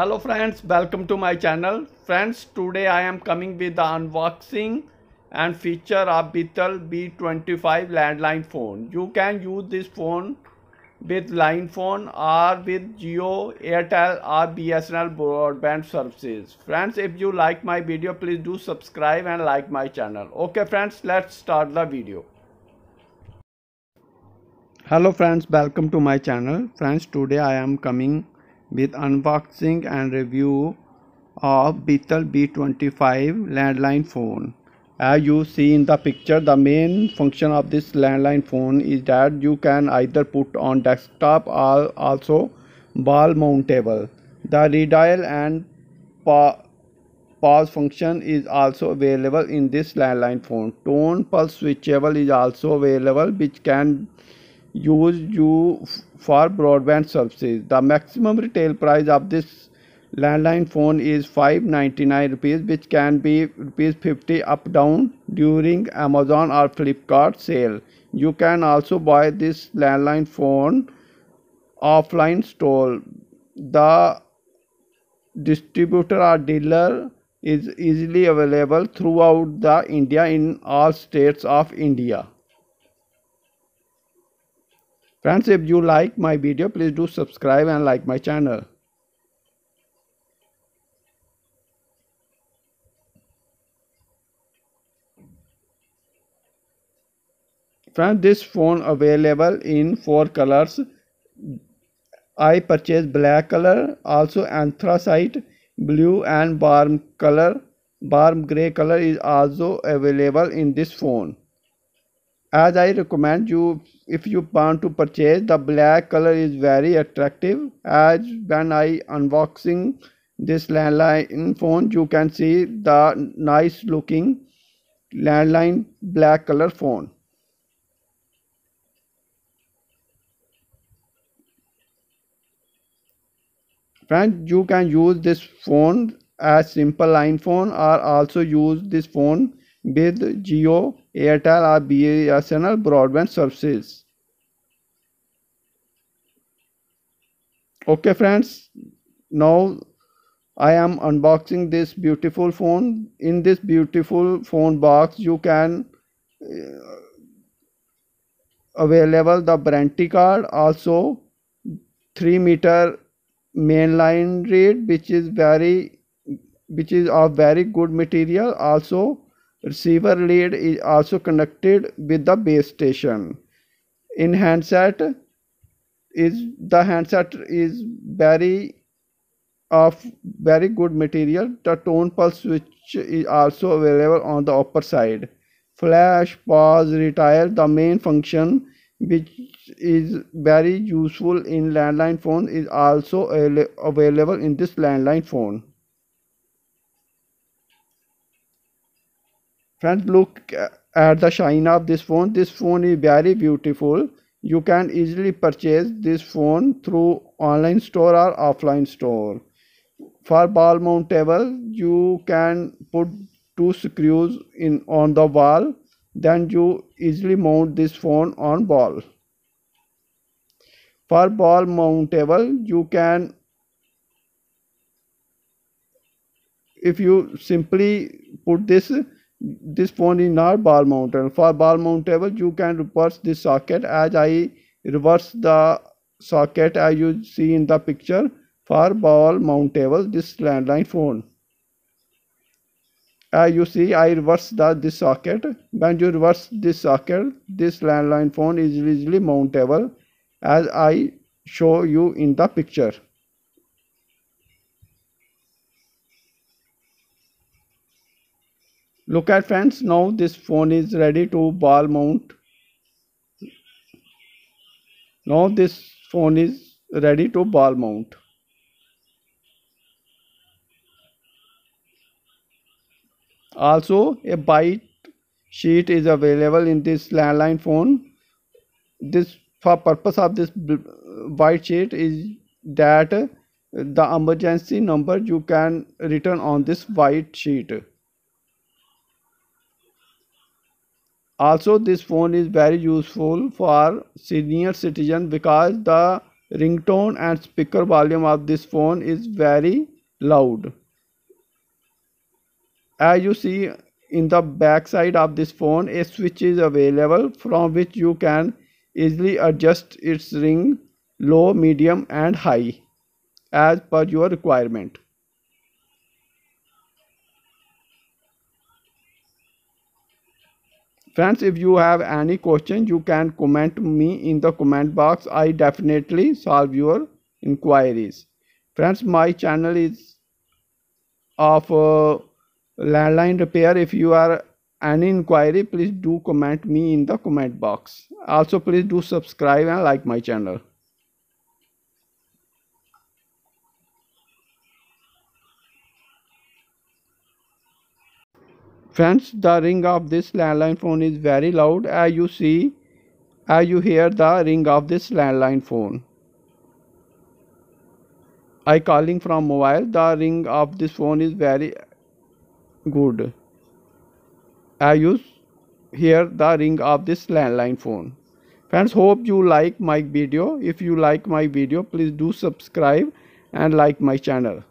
hello friends welcome to my channel friends today i am coming with the unboxing and feature of Bitel b25 landline phone you can use this phone with line phone or with geo airtel or bsnl broadband services friends if you like my video please do subscribe and like my channel okay friends let's start the video hello friends welcome to my channel friends today i am coming with unboxing and review of Beetle B25 landline phone. As you see in the picture, the main function of this landline phone is that you can either put on desktop or also ball mountable. The redial and pa pause function is also available in this landline phone. Tone pulse switchable is also available which can use you for broadband services. The maximum retail price of this landline phone is 599 rupees which can be rupees 50 up down during Amazon or Flipkart sale. You can also buy this landline phone offline store. The distributor or dealer is easily available throughout the India in all states of India. Friends, if you like my video, please do subscribe and like my channel. Friends, this phone available in four colors. I purchased black color, also anthracite, blue and warm color. Warm gray color is also available in this phone as I recommend you if you plan to purchase the black color is very attractive as when I unboxing this landline phone you can see the nice looking landline black color phone. Friends, you can use this phone as simple line phone or also use this phone with geo Airtel or BSNL broadband services. Okay friends, now I am unboxing this beautiful phone. In this beautiful phone box you can uh, available the Branty card also 3 meter mainline read which is very which is of very good material also Receiver lead is also connected with the base station. In handset is the handset is very of very good material. The tone pulse switch is also available on the upper side. Flash, pause, retire the main function which is very useful in landline phone is also available in this landline phone. friends look uh, at the shine of this phone this phone is very beautiful you can easily purchase this phone through online store or offline store for ball mountable you can put two screws in on the wall then you easily mount this phone on ball for ball mountable you can if you simply put this this phone is not ball mountable. For ball mountable, you can reverse this socket as I reverse the socket as you see in the picture for ball mountable this landline phone. As you see, I reverse the this socket. When you reverse this socket, this landline phone is easily mountable as I show you in the picture. look at friends now this phone is ready to ball mount now this phone is ready to ball mount also a white sheet is available in this landline phone this for purpose of this white sheet is that the emergency number you can return on this white sheet Also this phone is very useful for senior citizen because the ringtone and speaker volume of this phone is very loud. As you see in the back side of this phone a switch is available from which you can easily adjust its ring low, medium and high as per your requirement. friends if you have any question you can comment me in the comment box i definitely solve your inquiries friends my channel is of uh, landline repair if you are any inquiry please do comment me in the comment box also please do subscribe and like my channel Friends, the ring of this landline phone is very loud as you see, as you hear the ring of this landline phone. I calling from mobile, the ring of this phone is very good. As you hear the ring of this landline phone. Friends, hope you like my video. If you like my video, please do subscribe and like my channel.